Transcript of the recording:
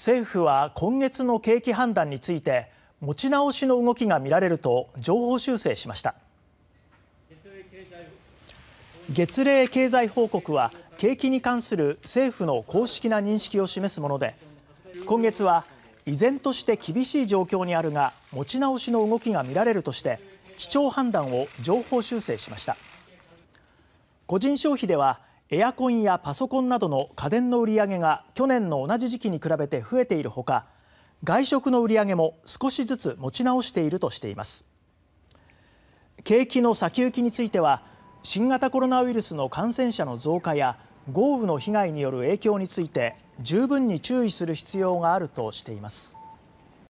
政府は今月の景気判断について持ち直しの動きが見られると情報修正しました月例経済報告は景気に関する政府の公式な認識を示すもので今月は依然として厳しい状況にあるが持ち直しの動きが見られるとして基調判断を情報修正しました個人消費ではエアコンやパソコンなどの家電の売り上げが去年の同じ時期に比べて増えているほか外食の売り上げも少しずつ持ち直しているとしています景気の先行きについては新型コロナウイルスの感染者の増加や豪雨の被害による影響について十分に注意する必要があるとしています